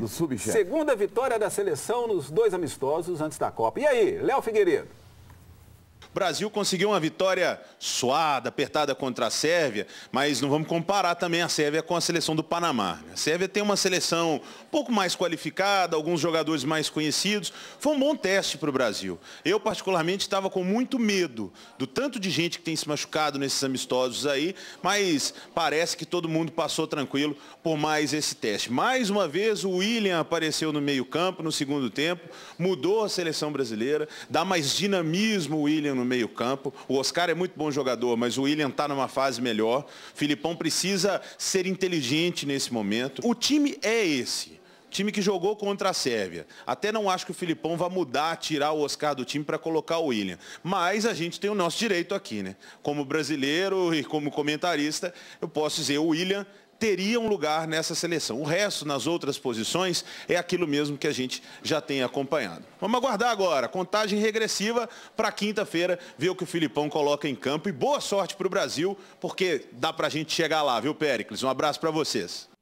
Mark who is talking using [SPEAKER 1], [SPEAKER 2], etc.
[SPEAKER 1] Do subchefe. Segunda vitória da seleção nos dois amistosos antes da Copa. E aí, Léo Figueiredo? O Brasil conseguiu uma vitória suada, apertada contra a Sérvia, mas não vamos comparar também a Sérvia com a seleção do Panamá. Né? A Sérvia tem uma seleção um pouco mais qualificada, alguns jogadores mais conhecidos. Foi um bom teste para o Brasil. Eu, particularmente, estava com muito medo do tanto de gente que tem se machucado nesses amistosos aí, mas parece que todo mundo passou tranquilo por mais esse teste. Mais uma vez, o William apareceu no meio campo, no segundo tempo, mudou a seleção brasileira, dá mais dinamismo o William William no meio-campo. O Oscar é muito bom jogador, mas o William está numa fase melhor. Filipão precisa ser inteligente nesse momento. O time é esse. Time que jogou contra a Sérvia. Até não acho que o Filipão vai mudar, tirar o Oscar do time para colocar o William. Mas a gente tem o nosso direito aqui, né? Como brasileiro e como comentarista, eu posso dizer, o William teria um lugar nessa seleção. O resto, nas outras posições, é aquilo mesmo que a gente já tem acompanhado. Vamos aguardar agora, contagem regressiva para quinta-feira, ver o que o Filipão coloca em campo. E boa sorte para o Brasil, porque dá para a gente chegar lá, viu, Péricles? Um abraço para vocês.